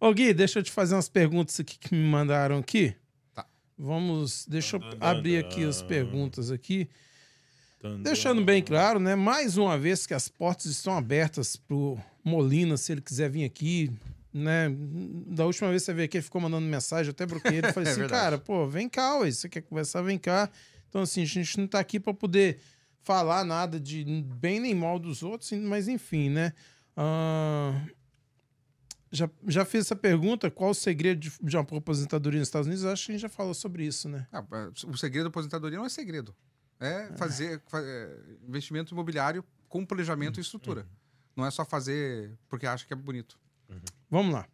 Ô Gui, deixa eu te fazer umas perguntas aqui que me mandaram aqui. Tá. Vamos, deixa eu abrir aqui as perguntas aqui. Deixando bem claro, né? Mais uma vez que as portas estão abertas pro Molina, se ele quiser vir aqui, né? Da última vez que você veio aqui, ele ficou mandando mensagem, até bloqueei ele. Falei é assim, cara, pô, vem cá, ué, você quer conversar, vem cá. Então, assim, a gente não tá aqui para poder falar nada de bem nem mal dos outros, mas enfim, né? Uh, já, já fez essa pergunta, qual o segredo de, de uma aposentadoria nos Estados Unidos? acho que a gente já falou sobre isso, né? Ah, o segredo da aposentadoria não é segredo. É, é. fazer ah. fa é, investimento imobiliário com planejamento uhum. e estrutura. Uhum. Não é só fazer porque acha que é bonito. Uhum. Vamos lá.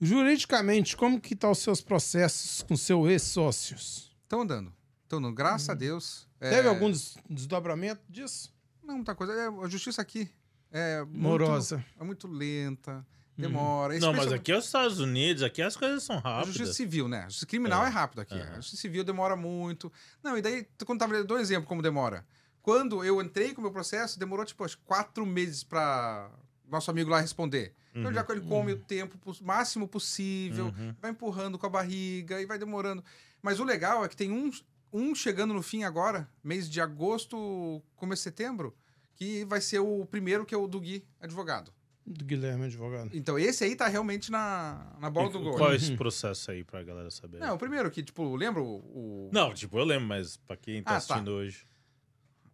Juridicamente, como que estão tá os seus processos com seu ex-sócios? Estão andando. Estão andando, graças a uhum. Deus. É Teve é... algum des desdobramento disso? Não, muita coisa. É, a justiça aqui é... Morosa. Muito, é muito lenta Demora. Uhum. É Não, mas aqui é os Estados Unidos, aqui as coisas são rápidas. justiça civil, né? justiça criminal é, é rápido aqui. Né? É. justiça civil demora muito. Não, e daí, quando tava dou um exemplo como demora. Quando eu entrei com o meu processo, demorou, tipo, acho, quatro meses para nosso amigo lá responder. Então, uhum. já que ele come uhum. o tempo o máximo possível, uhum. vai empurrando com a barriga e vai demorando. Mas o legal é que tem um, um chegando no fim agora, mês de agosto, começo de setembro, que vai ser o primeiro que é o do Gui, advogado. Do Guilherme Advogado. Então, esse aí tá realmente na, na bola e, do gol. Qual é esse processo aí pra galera saber? Não, o primeiro que, tipo, lembra o. Não, tipo, eu lembro, mas pra quem tá ah, tá. assistindo tá. hoje.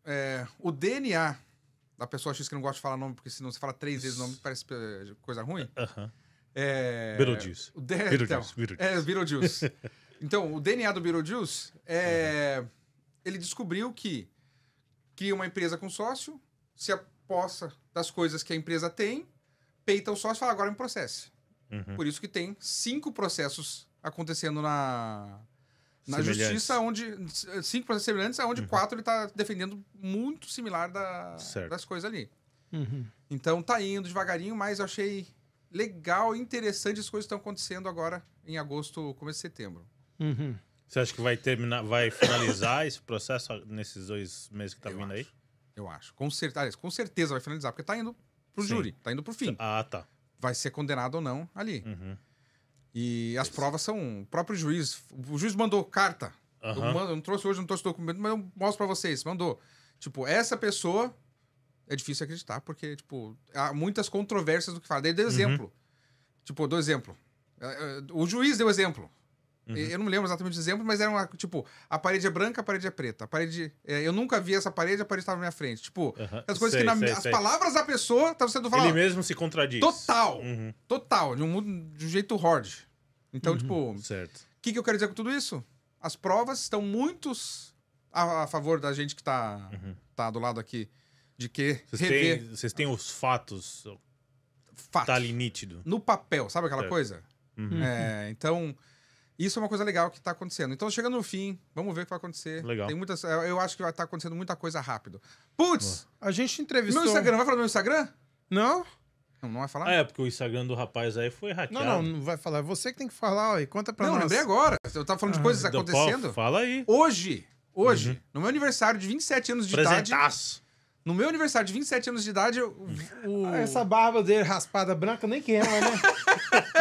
É, o DNA da pessoa X que não gosta de falar nome, porque senão você fala três vezes o nome, parece eh, coisa ruim. Aham. Uh -huh. É... Beetlejuice. De... Então. Beetlejuice, então, É, Beetlejuice. então, o DNA do Beetlejuice, é... Uhum. ele descobriu que cria uma empresa com sócio, se aposta das coisas que a empresa tem peitam só e falar agora é me processo. Uhum. Por isso que tem cinco processos acontecendo na, na justiça, onde. Cinco processos semelhantes, onde uhum. quatro ele está defendendo muito similar da, das coisas ali. Uhum. Então tá indo devagarinho, mas eu achei legal e interessante as coisas que estão acontecendo agora em agosto, começo de setembro. Uhum. Você acha que vai terminar, vai finalizar esse processo nesses dois meses que tá eu vindo acho. aí? Eu acho. Com certeza, com certeza vai finalizar, porque tá indo pro Sim. júri, tá indo pro fim. Ah, tá. Vai ser condenado ou não ali. Uhum. E as Isso. provas são o próprio juiz. O juiz mandou carta. Uhum. Eu, mando, eu não trouxe hoje, não trouxe documento, mas eu mostro para vocês. Mandou. Tipo, essa pessoa é difícil acreditar, porque, tipo, há muitas controvérsias do que fala. Daí deu exemplo. Uhum. Tipo, dou exemplo. É, é, o juiz deu exemplo. Uhum. Eu não me lembro exatamente os exemplos, mas era uma, tipo, a parede é branca, a parede é preta. A parede. É, eu nunca vi essa parede, a parede estava na minha frente. Tipo, uhum. as coisas sei, que na, sei, as sei. palavras da pessoa estavam sendo faladas. Ele mesmo se contradiz. Total. Uhum. Total. De um, de um jeito horde. Então, uhum. tipo. Certo. O que, que eu quero dizer com tudo isso? As provas estão muitos a, a favor da gente que está uhum. tá do lado aqui. De que. Vocês, rever... têm, vocês têm os fatos. Fatos. Tá ali nítido. No papel, sabe aquela certo. coisa? Uhum. É, então. Isso é uma coisa legal que está acontecendo. Então, chegando no fim, vamos ver o que vai acontecer. Legal. Tem muitas, é, eu acho que vai estar tá acontecendo muita coisa rápido. Putz! A gente entrevistou. Meu Instagram, vai falar do meu Instagram? Não? Não, não vai falar? Ah, é, porque o Instagram do rapaz aí foi hackeado. Não, não, não vai falar. É você que tem que falar, ó, e conta pra não, nós. Não, lembrei agora. Eu tava falando ah, de coisas então, acontecendo. Paulo, fala aí. Hoje, hoje, uhum. no meu aniversário de 27 anos de Presentaço. idade. No meu aniversário de 27 anos de idade, o... Ah, essa barba dele raspada branca, nem queima, né?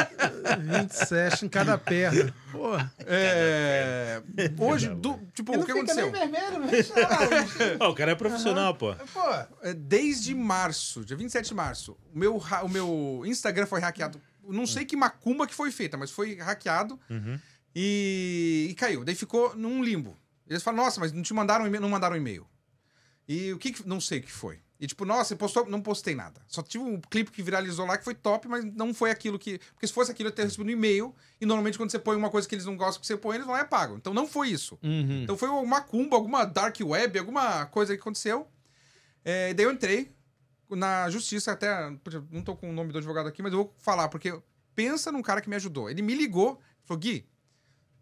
20 sessions em cada perna. Porra. É, hoje, do, tipo, o que aconteceu? vermelho, não, o cara é profissional, pô. Pô, é, desde março, dia 27 de março, o meu, o meu Instagram foi hackeado. Não sei hum. que macumba que foi feita, mas foi hackeado Uhum. e, e caiu. Daí ficou num limbo. Eles falam, nossa, mas não te mandaram e-mail? Não mandaram um e-mail. E o que, que Não sei o que foi. E tipo, nossa, postou, não postei nada. Só tive um clipe que viralizou lá que foi top, mas não foi aquilo que. Porque se fosse aquilo, eu teria recebido um e-mail. E normalmente quando você põe uma coisa que eles não gostam que você põe, eles vão lá e apagam. Então não foi isso. Uhum. Então foi uma cumba, alguma dark web, alguma coisa que aconteceu. É, daí eu entrei na justiça, até. Não tô com o nome do advogado aqui, mas eu vou falar, porque pensa num cara que me ajudou. Ele me ligou, falou, Gui,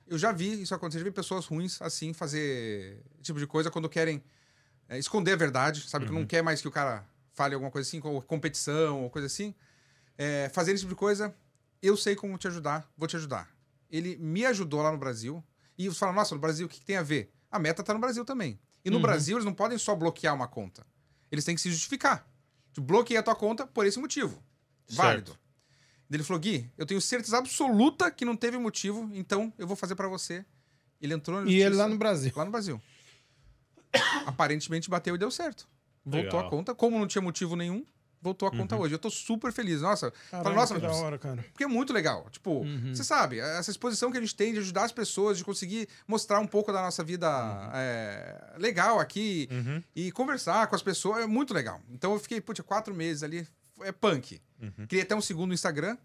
eu já vi isso acontecer, já vi pessoas ruins assim fazer esse tipo de coisa quando querem é, esconder a verdade, sabe? Uhum. Que não uhum. quer mais que o cara fale alguma coisa assim, com competição, ou coisa assim. É, fazer esse tipo de coisa, eu sei como te ajudar, vou te ajudar. Ele me ajudou lá no Brasil. E você fala, nossa, no Brasil, o que, que tem a ver? A meta tá no Brasil também. E no uhum. Brasil, eles não podem só bloquear uma conta. Eles têm que se justificar. Tu bloqueia a tua conta por esse motivo. Válido. Ele falou, Gui, eu tenho certeza absoluta que não teve motivo, então eu vou fazer para você. Ele entrou na justiça. E ele lá no Brasil. Lá no Brasil aparentemente bateu e deu certo. Voltou Legal. a conta. Como não tinha motivo nenhum, voltou a conta uhum. hoje. Eu tô super feliz. Nossa, Caramba, falei, nossa, mas, da hora, cara. Porque é muito legal. Tipo, uhum. você sabe, essa exposição que a gente tem de ajudar as pessoas, de conseguir mostrar um pouco da nossa vida uhum. é, legal aqui uhum. e conversar com as pessoas é muito legal. Então eu fiquei, putz, quatro meses ali. É punk. Uhum. Criei até um segundo no Instagram.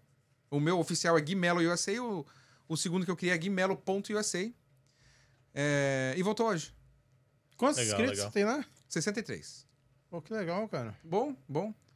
O meu oficial é Guimelo O, o segundo que eu criei é Guimelo.usa. É, eh, e voltou hoje. Quantos legal, inscritos legal. tem lá? 63. Pô, que legal, cara. Bom, bom.